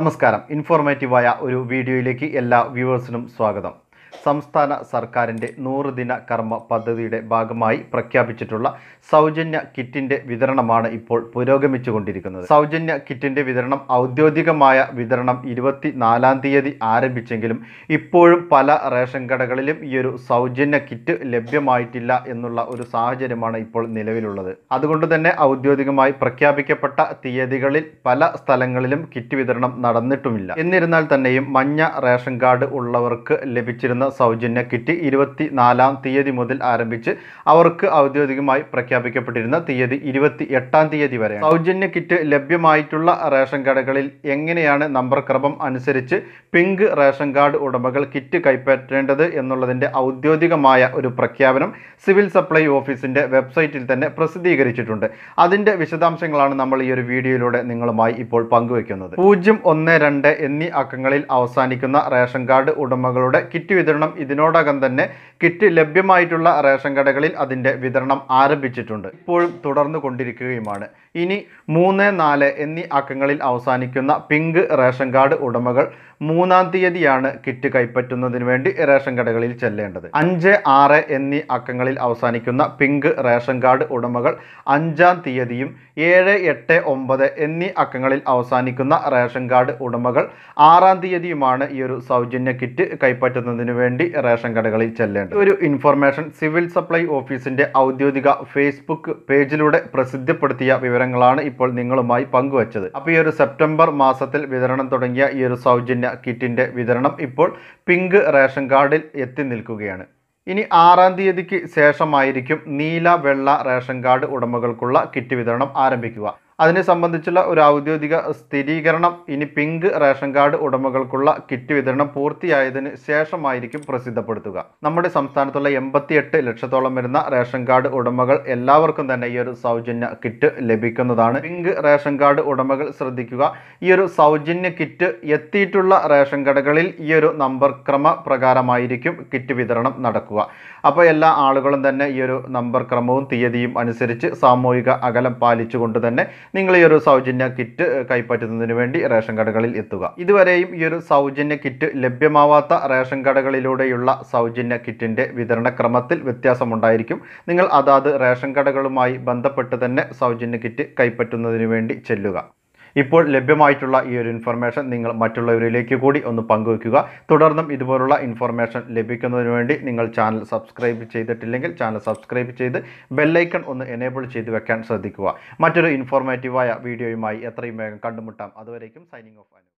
നമസ്കാരം ഇൻഫോർമേറ്റീവായ ഒരു വീഡിയോയിലേക്ക് എല്ലാ വ്യൂവേഴ്സിനും സ്വാഗതം സംസ്ഥാന സർക്കാരിൻ്റെ നൂറ് ദിന കർമ്മ പദ്ധതിയുടെ ഭാഗമായി പ്രഖ്യാപിച്ചിട്ടുള്ള സൗജന്യ കിറ്റിൻ്റെ വിതരണമാണ് ഇപ്പോൾ പുരോഗമിച്ചുകൊണ്ടിരിക്കുന്നത് സൗജന്യ കിറ്റിൻ്റെ വിതരണം ഔദ്യോഗികമായ വിതരണം ഇരുപത്തി നാലാം തീയതി ആരംഭിച്ചെങ്കിലും ഇപ്പോഴും പല റേഷൻ കടകളിലും ഈ ഒരു സൗജന്യ കിറ്റ് ലഭ്യമായിട്ടില്ല എന്നുള്ള ഒരു സാഹചര്യമാണ് ഇപ്പോൾ നിലവിലുള്ളത് അതുകൊണ്ട് തന്നെ ഔദ്യോഗികമായി പ്രഖ്യാപിക്കപ്പെട്ട തീയതികളിൽ പല സ്ഥലങ്ങളിലും കിറ്റ് വിതരണം നടന്നിട്ടുമില്ല എന്നിരുന്നാൽ തന്നെയും മഞ്ഞ റേഷൻ കാർഡ് ഉള്ളവർക്ക് ലഭിച്ചിരുന്ന നൽകുന്ന സൗജന്യ കിറ്റ് ഇരുപത്തി നാലാം തീയതി മുതൽ ആരംഭിച്ച് അവർക്ക് ഔദ്യോഗികമായി പ്രഖ്യാപിക്കപ്പെട്ടിരുന്ന തീയതി ഇരുപത്തി എട്ടാം തീയതി വരെ സൗജന്യ കിറ്റ് ലഭ്യമായിട്ടുള്ള റേഷൻ കടകളിൽ എങ്ങനെയാണ് നമ്പർ ക്രമം അനുസരിച്ച് പിങ്ക് റേഷൻ കാർഡ് ഉടമകൾ കിറ്റ് കൈപ്പറ്റേണ്ടത് എന്നുള്ളതിൻ്റെ ഔദ്യോഗികമായ ഒരു പ്രഖ്യാപനം സിവിൽ സപ്ലൈ ഓഫീസിൻ്റെ വെബ്സൈറ്റിൽ തന്നെ പ്രസിദ്ധീകരിച്ചിട്ടുണ്ട് അതിൻ്റെ വിശദാംശങ്ങളാണ് നമ്മൾ ഈ ഒരു വീഡിയോയിലൂടെ നിങ്ങളുമായി ഇപ്പോൾ പങ്കുവയ്ക്കുന്നത് പൂജ്യം ഒന്ന് രണ്ട് എന്നീ അക്കങ്ങളിൽ അവസാനിക്കുന്ന റേഷൻ കാർഡ് ഉടമകളുടെ കിറ്റ് വിതരണം ഇതിനോടകം തന്നെ കിറ്റ് ലഭ്യമായിട്ടുള്ള റേഷൻ കടകളിൽ അതിൻ്റെ വിതരണം ആരംഭിച്ചിട്ടുണ്ട് ഇപ്പോഴും തുടർന്നു കൊണ്ടിരിക്കുകയുമാണ് ഇനി മൂന്ന് നാല് എന്നീ അക്കങ്ങളിൽ അവസാനിക്കുന്ന പിങ്ക് റേഷൻ കാർഡ് ഉടമകൾ മൂന്നാം തീയതിയാണ് കിറ്റ് കൈപ്പറ്റുന്നതിന് വേണ്ടി റേഷൻ കടകളിൽ ചെല്ലേണ്ടത് അഞ്ച് ആറ് എന്നീ അക്കങ്ങളിൽ അവസാനിക്കുന്ന പിങ്ക് റേഷൻ കാർഡ് ഉടമകൾ അഞ്ചാം തീയതിയും ഏഴ് എട്ട് ഒമ്പത് എന്നീ അക്കങ്ങളിൽ അവസാനിക്കുന്ന റേഷൻ കാർഡ് ഉടമകൾ ആറാം തീയതിയുമാണ് ഈ ഒരു സൗജന്യ കിറ്റ് കൈപ്പറ്റുന്നതിന് വേണ്ടി റേഷൻ കടകളിൽ ചെല്ലേണ്ടത് ഒരു ഇൻഫർമേഷൻ സിവിൽ സപ്ലൈ ഓഫീസിന്റെ ഔദ്യോഗിക ഫേസ്ബുക്ക് പേജിലൂടെ പ്രസിദ്ധപ്പെടുത്തിയ വിവരങ്ങളാണ് ഇപ്പോൾ നിങ്ങളുമായി പങ്കുവച്ചത് അപ്പോൾ ഈ ഒരു സെപ്റ്റംബർ മാസത്തിൽ വിതരണം തുടങ്ങിയ ഈ ഒരു സൗജന്യ കിറ്റിന്റെ വിതരണം ഇപ്പോൾ പിങ്ക് റേഷൻ കാർഡിൽ എത്തി നിൽക്കുകയാണ് ഇനി ആറാം തീയതിക്ക് ശേഷമായിരിക്കും നീല വെള്ള റേഷൻ കാർഡ് ഉടമകൾക്കുള്ള കിറ്റ് വിതരണം ആരംഭിക്കുക അതിനെ സംബന്ധിച്ചുള്ള ഒരു ഔദ്യോഗിക സ്ഥിരീകരണം ഇനി പിങ്ക് റേഷൻ കാർഡ് ഉടമകൾക്കുള്ള കിറ്റ് വിതരണം പൂർത്തിയായതിന് ശേഷമായിരിക്കും പ്രസിദ്ധപ്പെടുത്തുക നമ്മുടെ സംസ്ഥാനത്തുള്ള എൺപത്തിയെട്ട് ലക്ഷത്തോളം വരുന്ന റേഷൻ കാർഡ് ഉടമകൾ എല്ലാവർക്കും തന്നെ ഈ ഒരു സൗജന്യ കിറ്റ് ലഭിക്കുന്നതാണ് പിങ്ക് റേഷൻ കാർഡ് ഉടമകൾ ശ്രദ്ധിക്കുക ഈ ഒരു സൗജന്യ കിറ്റ് എത്തിയിട്ടുള്ള റേഷൻ കടകളിൽ ഈ ഒരു നമ്പർ ക്രമ പ്രകാരമായിരിക്കും കിറ്റ് വിതരണം നടക്കുക അപ്പോൾ എല്ലാ ആളുകളും തന്നെ ഈ ഒരു നമ്പർ ക്രമവും തീയതിയും അനുസരിച്ച് സാമൂഹിക അകലം പാലിച്ചുകൊണ്ട് തന്നെ നിങ്ങൾ ഈ ഒരു സൗജന്യ കിറ്റ് കൈപ്പറ്റുന്നതിന് വേണ്ടി റേഷൻ കടകളിൽ എത്തുക ഇതുവരെയും ഈ ഒരു സൗജന്യ കിറ്റ് ലഭ്യമാവാത്ത റേഷൻ കടകളിലൂടെയുള്ള സൗജന്യ കിറ്റിൻ്റെ വിതരണക്രമത്തിൽ വ്യത്യാസമുണ്ടായിരിക്കും നിങ്ങൾ അതാത് റേഷൻ കടകളുമായി ബന്ധപ്പെട്ട് തന്നെ സൗജന്യ കിറ്റ് കൈപ്പറ്റുന്നതിന് വേണ്ടി ചെല്ലുക ഇപ്പോൾ ലഭ്യമായിട്ടുള്ള ഈ ഒരു ഇൻഫർമേഷൻ നിങ്ങൾ മറ്റുള്ളവരിലേക്ക് കൂടി ഒന്ന് പങ്കുവയ്ക്കുക തുടർന്നും ഇതുപോലുള്ള ഇൻഫർമേഷൻ ലഭിക്കുന്നതിന് വേണ്ടി നിങ്ങൾ ചാനൽ സബ്സ്ക്രൈബ് ചെയ്തിട്ടില്ലെങ്കിൽ ചാനൽ സബ്സ്ക്രൈബ് ചെയ്ത് ബെല്ലൈക്കൺ ഒന്ന് എനേബിൾ ചെയ്ത് വെക്കാൻ ശ്രദ്ധിക്കുക മറ്റൊരു ഇൻഫോർമേറ്റീവായ വീഡിയോയുമായി എത്രയും വേഗം കണ്ടുമുട്ടാം അതുവരേക്കും സൈനിങ് ഓഫ് ആണ്